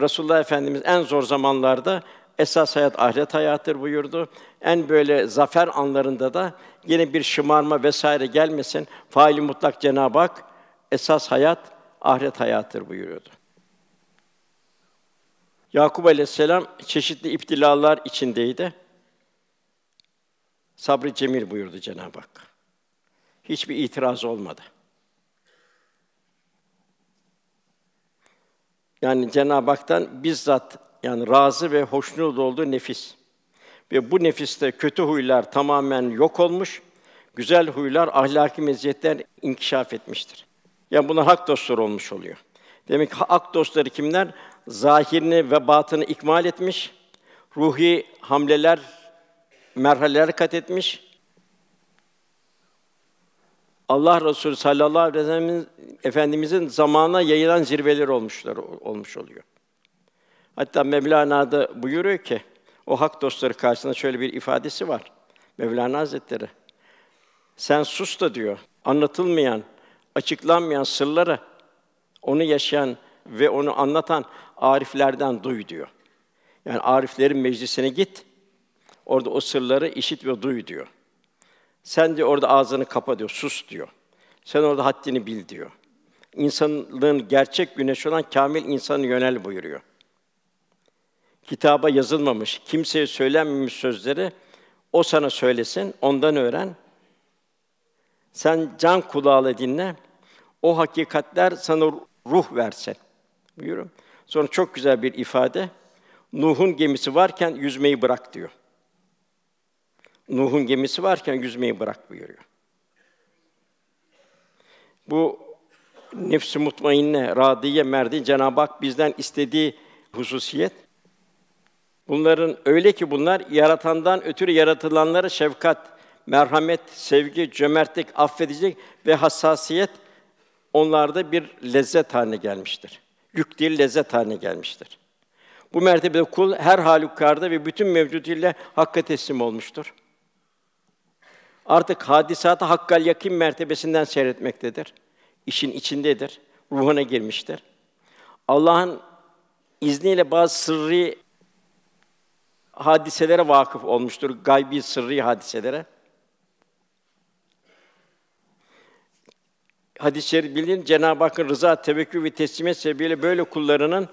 Resulullah Efendimiz en zor zamanlarda esas hayat ahiret hayattır buyurdu. En böyle zafer anlarında da yine bir şımarma vesaire gelmesin. Faili mutlak Cenab-ı Hak esas hayat ahiret hayattır buyuruyordu. Yakup Aleyhisselam çeşitli iptilalar içindeydi. Sabri cemil buyurdu Cenab-ı Hak. Hiçbir itiraz olmadı. Yani Cenab-ı Hak'tan bizzat yani razı ve hoşnut olduğu nefis. Ve bu nefiste kötü huylar tamamen yok olmuş, güzel huylar, ahlaki meziyetler inkişaf etmiştir. Yani buna hak dostları olmuş oluyor. Demek ki hak dostları kimler? Zahirini ve batını ikmal etmiş, ruhi hamleler, merhaleler kat etmiş, Allah Resulü sallallahu aleyhi ve sellem'in efendimizin zamana yayılan zirveler olmuşlar olmuş oluyor. Hatta da buyuruyor ki o hak dostları karşısında şöyle bir ifadesi var. Mevlana Hazretleri sen sus da diyor. Anlatılmayan, açıklanmayan sırları onu yaşayan ve onu anlatan ariflerden duy diyor. Yani ariflerin meclisine git. Orada o sırları işit ve duy diyor. Sen diyor orada ağzını kapa diyor, sus diyor. Sen orada haddini bil diyor. İnsanlığın gerçek güneşi olan kamil insanı yönel buyuruyor. Kitaba yazılmamış, kimseye söylenmemiş sözleri o sana söylesin, ondan öğren. Sen can kulağıyla dinle. O hakikatler sana ruh versin. Buyurun. Sonra çok güzel bir ifade. Nuh'un gemisi varken yüzmeyi bırak diyor. Nuh'un gemisi varken yüzmeyi bırak buyuruyor. Bu nefsi mutmainne, radiye, merdi Cenab-ı Hak bizden istediği hususiyet. Bunların öyle ki bunlar yaratandan ötürü yaratılanlara şefkat, merhamet, sevgi, cömertlik, affedicilik ve hassasiyet onlarda bir lezzet haline gelmiştir. Yük değil, lezzet haline gelmiştir. Bu mertebede kul her halükarda ve bütün mevcuduyla hakka teslim olmuştur artık hadisatı hakkal yakın mertebesinden seyretmektedir. İşin içindedir, ruhuna girmiştir. Allah'ın izniyle bazı sırrı hadiselere vakıf olmuştur, gaybi sırrı hadiselere. hadis-i şerif bilin Cenab-ı Hakk'ın rıza, tevekkül ve teslimiyet sebebiyle böyle kullarının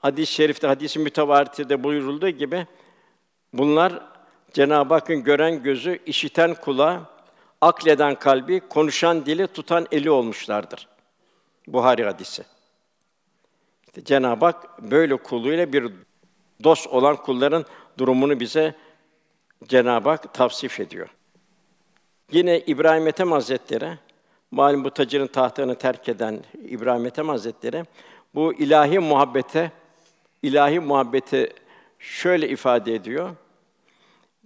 hadis-i şerifte, hadis-i mütevatirde buyurulduğu gibi bunlar Cenab-ı Hakk'ın gören gözü, işiten kulağı, akleden kalbi, konuşan dili, tutan eli olmuşlardır. Buhari hadisi. İşte Cenab-ı Hak böyle kuluyla bir dost olan kulların durumunu bize Cenab-ı Hak tavsif ediyor. Yine İbrahim Ethem Hazretleri, malum bu tacının tahtını terk eden İbrahim Ethem Hazretleri, bu ilahi muhabbete, ilahi muhabbeti şöyle ifade ediyor.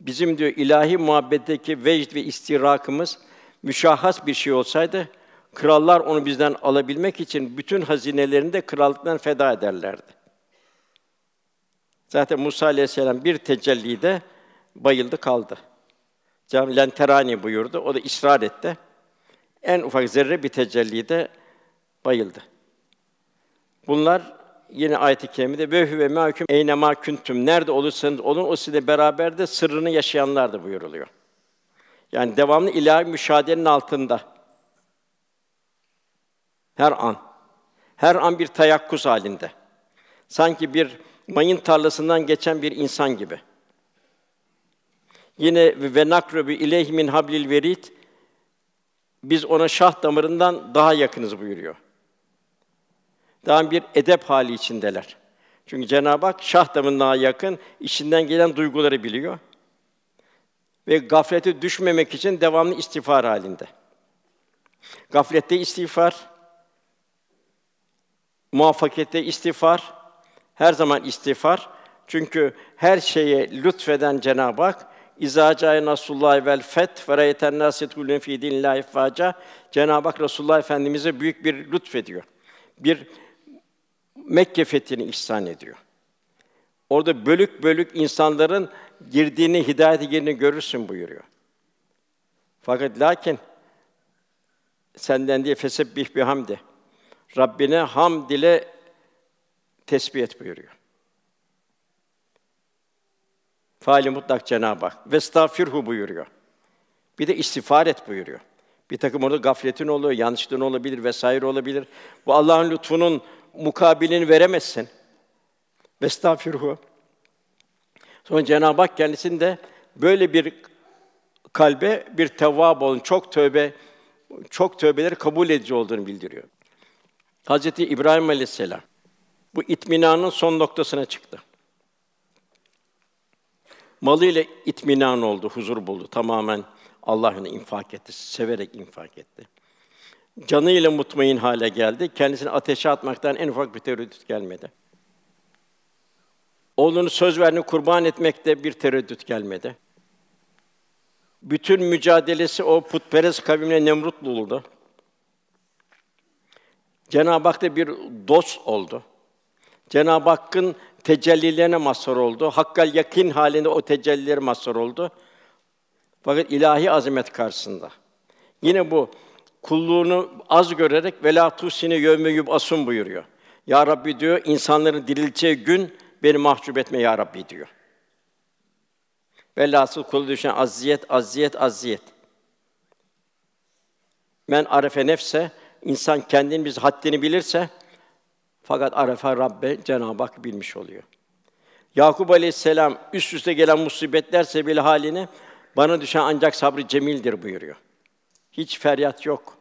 Bizim diyor ilahi muhabbetteki vecd ve istirakımız müşahhas bir şey olsaydı krallar onu bizden alabilmek için bütün hazinelerini de krallıktan feda ederlerdi. Zaten Musa aleyhisselam bir tecellide bayıldı kaldı. Cenab-ı Lenterani buyurdu. O da ısrar etti. En ufak zerre bir tecellide bayıldı. Bunlar Yine ayet-i kerimede ve hüve mahkum eynema küntüm nerede olursanız olun o sizinle beraber de sırrını yaşayanlardı buyuruluyor. Yani devamlı ilahi müşahedenin altında. Her an. Her an bir tayakkuz halinde. Sanki bir mayın tarlasından geçen bir insan gibi. Yine ve nakrubu ileyhi min hablil verit biz ona şah damarından daha yakınız buyuruyor daim bir edep hali içindeler. Çünkü Cenab-ı Hak şah damına yakın içinden gelen duyguları biliyor. Ve gaflete düşmemek için devamlı istiğfar halinde. Gaflette istiğfar, muvaffakiyette istiğfar, her zaman istiğfar. Çünkü her şeye lütfeden Cenab-ı Hak İzacaye Nasrullah vel fet ve reyten nasetulun fi dinlahi faca Cenab-ı Hak Resulullah Efendimize büyük bir lütfediyor. Bir Mekke fethini ihsan ediyor. Orada bölük bölük insanların girdiğini, hidayete girdiğini görürsün buyuruyor. Fakat lakin senden diye fesebbih bi hamdi. Rabbine hamd ile tesbih et buyuruyor. Fali mutlak Cenab-ı Hak. Vestafirhu buyuruyor. Bir de istiğfar et buyuruyor. Bir takım orada gafletin oluyor, yanlışlığın olabilir vesaire olabilir. Bu Allah'ın lütfunun mukabilini veremezsin. Vestafirhu. Sonra Cenab-ı Hak kendisini de böyle bir kalbe bir tevvab olun, çok tövbe, çok tövbeleri kabul edici olduğunu bildiriyor. Hz. İbrahim Aleyhisselam bu itminanın son noktasına çıktı. Malıyla itminan oldu, huzur buldu. Tamamen Allah'ını infak etti, severek infak etti canıyla mutmain hale geldi. Kendisini ateşe atmaktan en ufak bir tereddüt gelmedi. Oğlunu söz verdiğini kurban etmekte bir tereddüt gelmedi. Bütün mücadelesi o putperest kavimle Nemrutlu oldu. Cenab-ı Hak da bir dost oldu. Cenab-ı Hakk'ın tecellilerine mazhar oldu. Hakkal yakın halinde o tecellilere mazhar oldu. Fakat ilahi azamet karşısında. Yine bu kulluğunu az görerek vela tusini yevme yub'asun buyuruyor. Ya Rabbi diyor, insanların dirileceği gün beni mahcup etme ya Rabbi diyor. Velhasıl kulu düşen aziyet, aziyet, aziyet. Men arefe nefse, insan kendini biz haddini bilirse fakat arefe Rabbe Cenab-ı Hak bilmiş oluyor. Yakup Aleyhisselam üst üste gelen musibetlerse sebebiyle halini bana düşen ancak sabrı cemildir buyuruyor. Hiç feryat yok.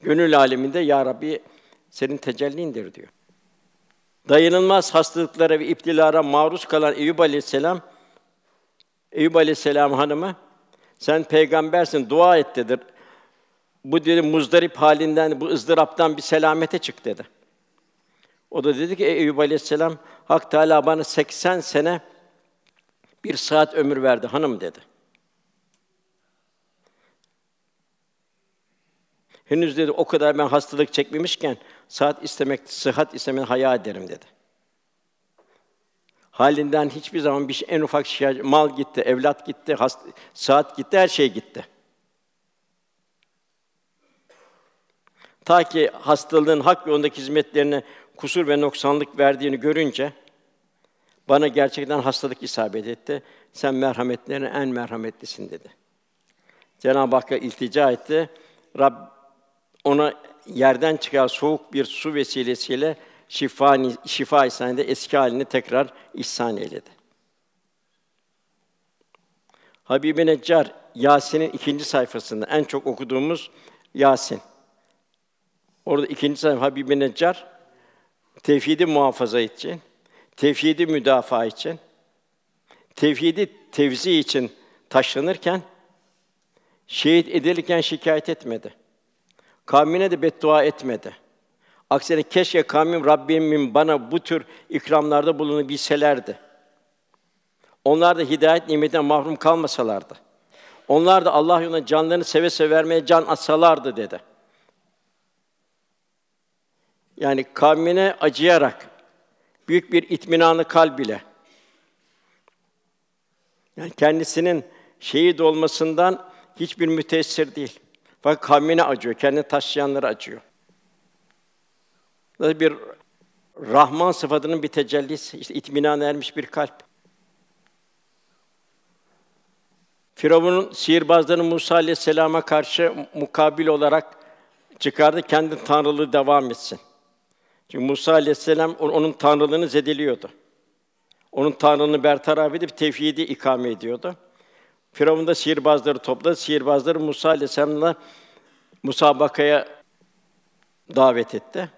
Gönül aleminde ya Rabbi senin tecellindir diyor. Dayanılmaz hastalıklara ve iptilara maruz kalan Eyüp Aleyhisselam Eyüp Aleyhisselam hanımı sen peygambersin dua et dedi. Bu dedi muzdarip halinden bu ızdıraptan bir selamete çık dedi. O da dedi ki Ey Eyüp Aleyhisselam Hak Teala bana 80 sene bir saat ömür verdi hanım dedi. Henüz dedi o kadar ben hastalık çekmemişken saat istemek, sıhhat istemeni haya ederim dedi. Halinden hiçbir zaman bir şey, en ufak şey, mal gitti, evlat gitti, hast, saat gitti, her şey gitti. Ta ki hastalığın hak yolundaki hizmetlerine kusur ve noksanlık verdiğini görünce bana gerçekten hastalık isabet etti. Sen merhametlerin en merhametlisin dedi. Cenab-ı Hakk'a iltica etti. Rab ona yerden çıkan soğuk bir su vesilesiyle şifa, şifa ihsanında eski halini tekrar ihsan eyledi. Habibi Neccar, Yasin'in ikinci sayfasında en çok okuduğumuz Yasin. Orada ikinci sayfa Habib Habibi Neccar, tevhidi muhafaza için, tevhidi müdafaa için, tevhidi tevzi için taşınırken şehit edilirken şikayet etmedi. Kavmine de beddua etmedi. Aksine keşke kavmim Rabbimin bana bu tür ikramlarda bulunabilselerdi. Onlar da hidayet nimetinden mahrum kalmasalardı. Onlar da Allah yolunda canlarını seve seve vermeye can atsalardı dedi. Yani kavmine acıyarak büyük bir itminanı kalbiyle yani kendisinin şehit olmasından hiçbir müteessir değil. Fakat kavmine acıyor, kendini taşıyanları acıyor. Böyle bir Rahman sıfatının bir tecellisi, işte itminan ermiş bir kalp. Firavun'un sihirbazlarını Musa Aleyhisselam'a karşı mukabil olarak çıkardı, kendi tanrılığı devam etsin. Çünkü Musa Aleyhisselam onun tanrılığını zediliyordu, Onun tanrılığını bertaraf edip tevhidi ikame ediyordu. Firavun da sihirbazları topladı. Sihirbazları Musa ile Aleyhisselam'la musabakaya davet etti.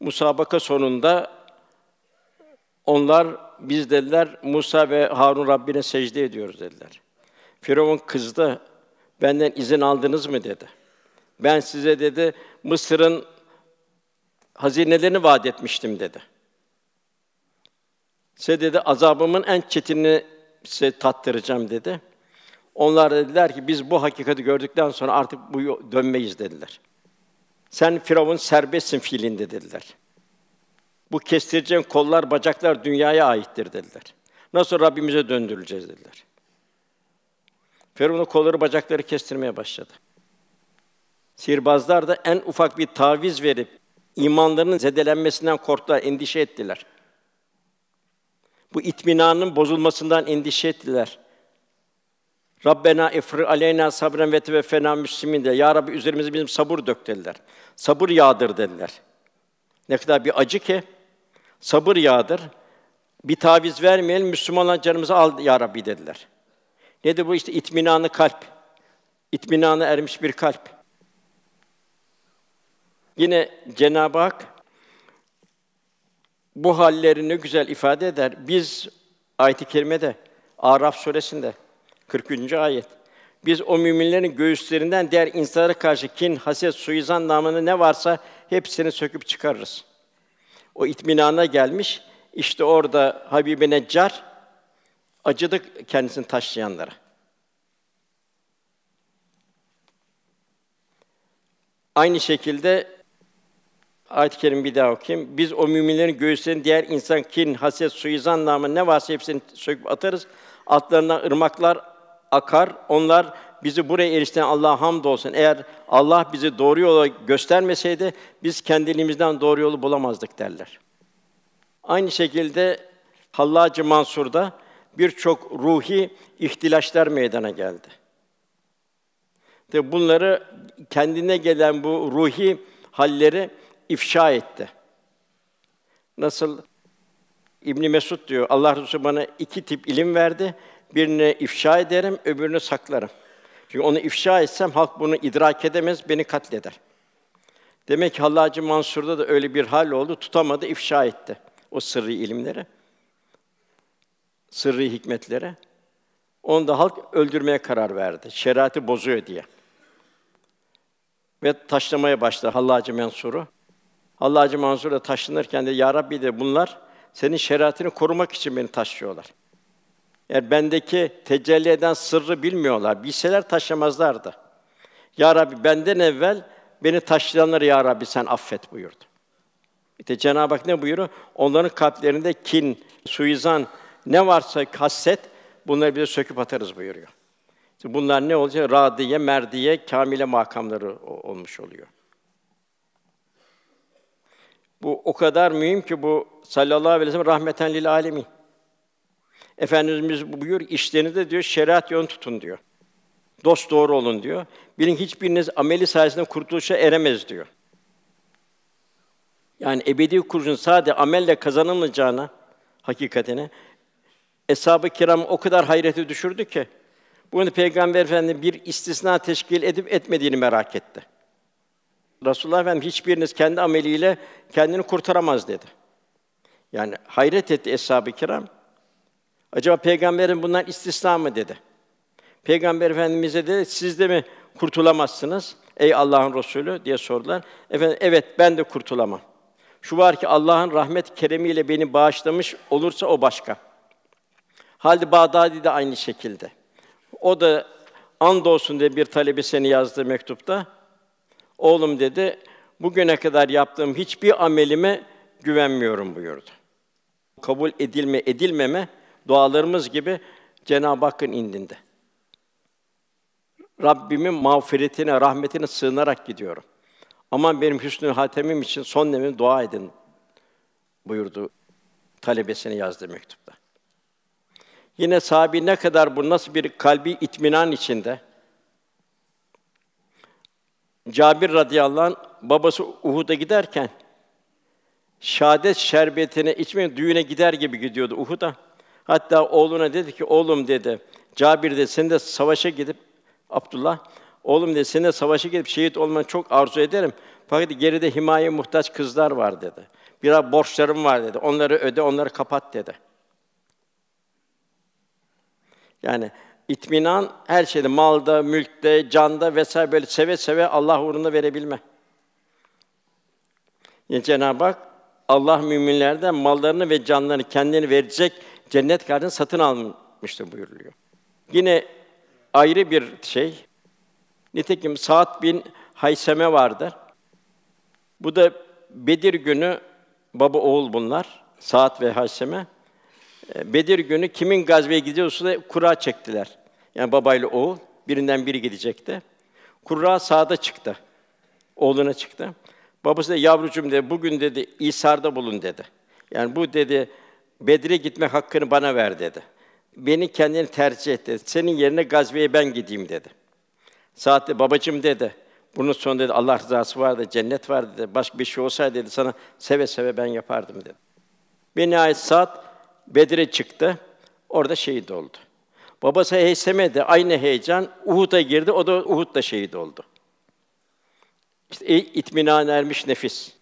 Musabaka sonunda onlar biz dediler Musa ve Harun Rabbine secde ediyoruz dediler. Firavun kızdı. Benden izin aldınız mı dedi. Ben size dedi Mısır'ın hazinelerini vaat etmiştim dedi. Size dedi azabımın en çetinini size tattıracağım dedi. Onlar dediler ki biz bu hakikati gördükten sonra artık bu dönmeyiz dediler. Sen Firavun serbestsin fiilinde dediler. Bu kestireceğin kollar, bacaklar dünyaya aittir dediler. Nasıl Rabbimize döndürüleceğiz dediler. Firavun'un kolları, bacakları kestirmeye başladı. Sihirbazlar da en ufak bir taviz verip imanlarının zedelenmesinden korktular, endişe ettiler. Bu itminanın bozulmasından endişe ettiler. Rabbena ifri aleyna sabren ve teveffena müslimin de. Ya Rabbi üzerimize bizim sabır dök dediler. Sabır yağdır dediler. Ne kadar bir acı ki sabır yağdır. Bir taviz vermeyelim, Müslümanlar canımızı al ya Rabbi dediler. Nedir bu işte itminanı kalp. İtminana ermiş bir kalp. Yine Cenab-ı Hak bu hallerini güzel ifade eder. Biz ayet-i kerimede Araf suresinde 40. ayet. Biz o müminlerin göğüslerinden diğer insanlara karşı kin, haset, suizan namını ne varsa hepsini söküp çıkarırız. O itminana gelmiş. İşte orada Habib Habibi Neccar acıdık kendisini taşlayanlara. Aynı şekilde Ayet-i Kerim bir daha okuyayım. Biz o müminlerin göğüslerini diğer insan kin, haset, suizan namı ne varsa hepsini söküp atarız. Altlarına ırmaklar akar. Onlar bizi buraya erişten Allah'a hamdolsun. Eğer Allah bizi doğru yola göstermeseydi biz kendiliğimizden doğru yolu bulamazdık derler. Aynı şekilde Hallacı Mansur'da birçok ruhi ihtilaçlar meydana geldi. Tabi bunları kendine gelen bu ruhi halleri ifşa etti. Nasıl İbn Mesud diyor, Allah Resulü bana iki tip ilim verdi. Birini ifşa ederim, öbürünü saklarım. Çünkü onu ifşa etsem halk bunu idrak edemez, beni katleder. Demek ki Hallacı Mansur'da da öyle bir hal oldu, tutamadı, ifşa etti o sırrı ilimleri, sırrı hikmetleri. Onu da halk öldürmeye karar verdi, Şerati bozuyor diye. Ve taşlamaya başladı Hallacı Mansur'u. Allah Hacı Mansur'a taşınırken de ya Rabbi de bunlar senin şeriatını korumak için beni taşıyorlar. Eğer bendeki tecelli eden sırrı bilmiyorlar. Bilseler taşımazlardı. Ya Rabbi benden evvel beni taşıyanları ya Rabbi sen affet buyurdu. İşte Cenab-ı Hak ne buyuruyor? Onların kalplerinde kin, suizan, ne varsa haset bunları bize söküp atarız buyuruyor. Bunlar ne olacak? Radiye, merdiye, kamile makamları olmuş oluyor. Bu o kadar mühim ki bu sallallahu aleyhi ve sellem rahmeten lil alemin. Efendimiz buyuruyor işlerinizde diyor şeriat yön tutun diyor. Dost doğru olun diyor. Bilin hiçbiriniz ameli sayesinde kurtuluşa eremez diyor. Yani ebedi kurşun sadece amelle kazanılmayacağına hakikatine Eshab-ı Kiram o kadar hayreti düşürdü ki bunu Peygamber Efendi bir istisna teşkil edip etmediğini merak etti. Resulullah Efendim hiçbiriniz kendi ameliyle kendini kurtaramaz dedi. Yani hayret etti eshab-ı kiram. Acaba peygamberin bundan istisna mı dedi. Peygamber Efendimiz'e dedi, siz de mi kurtulamazsınız ey Allah'ın Resulü diye sordular. Efendim evet ben de kurtulamam. Şu var ki Allah'ın rahmet keremiyle beni bağışlamış olursa o başka. Halde Bağdadi de aynı şekilde. O da andolsun diye bir talebi seni yazdığı mektupta Oğlum dedi, bugüne kadar yaptığım hiçbir amelime güvenmiyorum buyurdu. Kabul edilme edilmeme dualarımız gibi Cenab-ı Hakk'ın indinde. Rabbimin mağfiretine, rahmetine sığınarak gidiyorum. Aman benim hüsnü hatemim için son nemi dua edin buyurdu talebesine yazdı mektupta. Yine sahibi ne kadar bu nasıl bir kalbi itminan içinde Cabir radıyallahu anh, babası Uhud'a giderken şadet şerbetini içmeye düğüne gider gibi gidiyordu Uhud'a. Hatta oğluna dedi ki oğlum dedi Cabir de sen de savaşa gidip Abdullah oğlum dedi sen de savaşa gidip şehit olmanı çok arzu ederim. Fakat geride himaye muhtaç kızlar var dedi. Biraz borçlarım var dedi. Onları öde, onları kapat dedi. Yani İtminan her şeyde, malda, mülkte, canda vesaire böyle seve seve Allah uğrunda verebilme. Yani Cenab-ı Hak Allah müminlerden mallarını ve canlarını kendini verecek cennet karşılığında satın almıştır buyuruluyor. Yine ayrı bir şey. Nitekim Saat bin Hayseme vardı. Bu da Bedir günü baba oğul bunlar. Saat ve Hayseme. Bedir günü kimin gazveye gideceği da kura çektiler. Yani babayla oğul, birinden biri gidecekti. Kurra sağda çıktı. Oğluna çıktı. Babası da yavrucum dedi, bugün dedi İsar'da bulun dedi. Yani bu dedi Bedir'e gitme hakkını bana ver dedi. Beni kendini tercih et dedi. Senin yerine gazveye ben gideyim dedi. Saat dedi, babacım dedi. Bunun sonu dedi Allah rızası vardı, cennet vardı dedi. Başka bir şey olsaydı dedi sana seve seve ben yapardım dedi. Ve nihayet saat Bedir'e çıktı. Orada şehit oldu. Babası heyseme de Aynı heyecan Uhud'a girdi. O da Uhud'da şehit oldu. İşte e, itminan ermiş nefis.